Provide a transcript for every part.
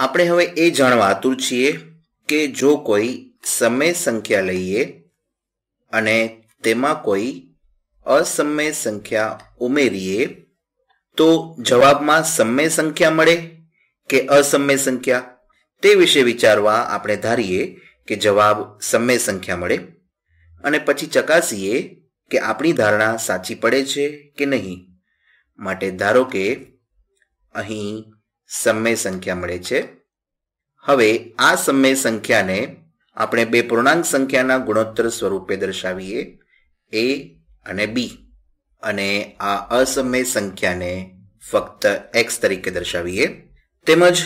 આપણે હવે એ જાણવા આતુર છીએ કે જો કોઈ સમય સંખ્યા લઈએ અને તેમાં કોઈ અસમય સંખ્યા ઉમેરીએ તો જવાબમાં સમય સંખ્યા મળે કે અસમય સંખ્યા તે વિશે વિચારવા આપણે ધારીએ કે જવાબ સમય સંખ્યા મળે અને પછી ચકાસીએ કે આપણી ધારણા સાચી પડે છે કે નહીં માટે ધારો કે અહીં સમય સંખ્યા મળે છે હવે આ સમય સંખ્યાને આપણે બે પૂર્ણાંક સંખ્યાના ગુણોત્તર સ્વરૂપે દર્શાવીએ એ અને બી અને આ અસમય સંખ્યાને ફક્ત એક્સ તરીકે દર્શાવીએ તેમજ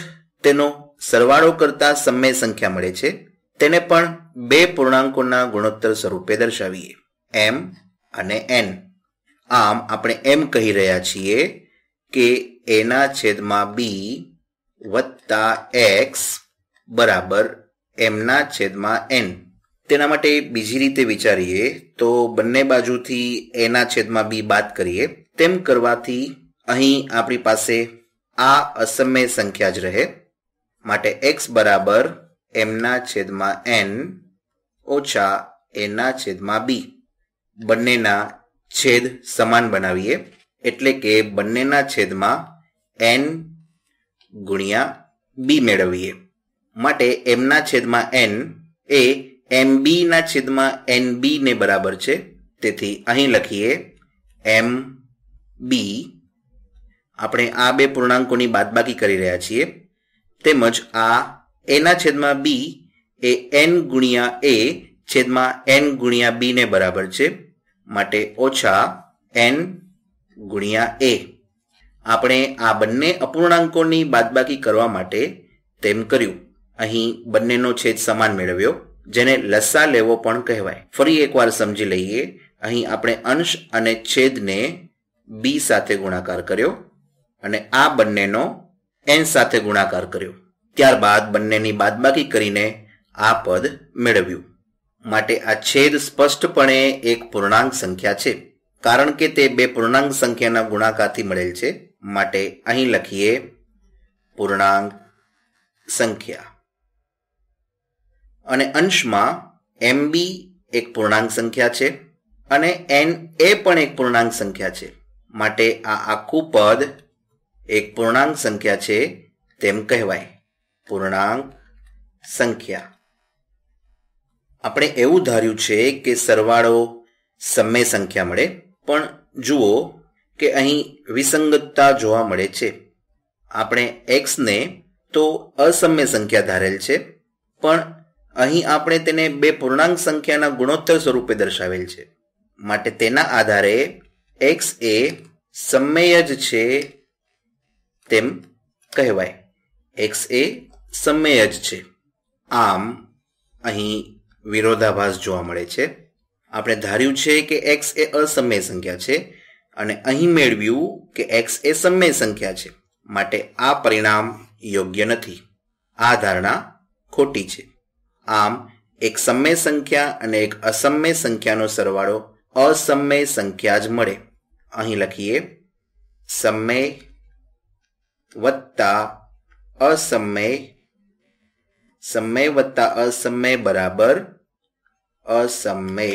તેનો સરવાળો કરતા સમય સંખ્યા મળે છે તેને પણ બે પૂર્ણાંકોના ગુણોત્તર સ્વરૂપે દર્શાવીએ એમ અને એન આમ આપણે એમ કહી રહ્યા છીએ કે એના છેદમાં બી વત્તા એક્સ બરાબર એમના છેદમાં એન તેના માટે બીજી રીતે વિચારીએ તો બંને બાજુથી એના છેદમાં બી બાદ કરીએ તેમ કરવાથી અહીં આપણી પાસે આ અસમ્ય સંખ્યા જ રહે માટે એક્સ બરાબર એમના છેદમાં એન ઓછા એના છેદમાં બી બંનેના છેદ સમાન બનાવીએ એટલે કે બંનેના છેદમાં એન ગુણ્યા બી મેળવીએ માટે એમના છેદમાં એન એ એમ બીના છેદમાં એન બીને બરાબર છે તેથી અહીં લખીએ એમ બી આપણે આ બે પૂર્ણાંકોની બાદબાકી કરી રહ્યા છીએ તેમજ આ એના છેદમાં બી એ એન ગુણ્યા એ છેદમાં એન ગુણ્યા બીને બરાબર છે માટે ઓછા એન ગુણ્યા એ આપણે આ બંને અપૂર્ણાંકોની બાદબાકી કરવા માટે તેમ કર્યું અહીં બંનેનો છેદ સમાન મેળવ્યો જેને લસા લેવો પણ કહેવાય ફરી એકવાર સમજી લઈએ અહીં આપણે અંશ અને છેદને બી સાથે ગુણાકાર કર્યો અને આ બંનેનો એન સાથે ગુણાકાર કર્યો ત્યારબાદ બંનેની બાદબાકી કરીને આ પદ મેળવ્યું માટે આ છેદ સ્પષ્ટપણે એક પૂર્ણાંક સંખ્યા છે કારણ કે તે બે પૂર્ણાંક સંખ્યાના ગુણાકારથી મળેલ છે માટે અહીં લખીએ પૂર્ણાંક સંખ્યા અને અંશમાં એમ બી એક પૂર્ણાંક સંખ્યા છે અને એન એ પણ એક પૂર્ણાંક સંખ્યા છે માટે આ આખું પદ એક પૂર્ણાંક સંખ્યા છે તેમ કહેવાય પૂર્ણાંક સંખ્યા આપણે એવું ધાર્યું છે કે સરવાળો સમય સંખ્યા મળે પણ જુઓ કે અહીં વિસંગતતા જોવા મળે છે આપણે એક્સને તો અસમ્ય સંખ્યા ધારેલ છે પણ અહીં આપણે તેને બે પૂર્ણાંક સંખ્યાના ગુણોત્તર સ્વરૂપે દર્શાવેલ છે માટે તેના આધારે એક્સ એ સમ્મેય જ છે તેમ કહેવાય એક્સ એ સમય જ છે આમ અહીં વિરોધાભાસ જોવા મળે છે આપણે ધાર્યું છે કે એક્સ એ અસમય સંખ્યા છે અને અહીં મેળવ્યું કે એક્સ એ સમય સંખ્યા છે માટે આ પરિણામ યોગ્ય નથી આ ધારણા ખોટી છે આમ એક સમય સંખ્યા અને એક અસમય સંખ્યાનો સરવાળો અસમય સંખ્યા જ મળે અહીં લખીએ સમય વત્તા અસમય સમય વત્તા અસમય બરાબર અસમય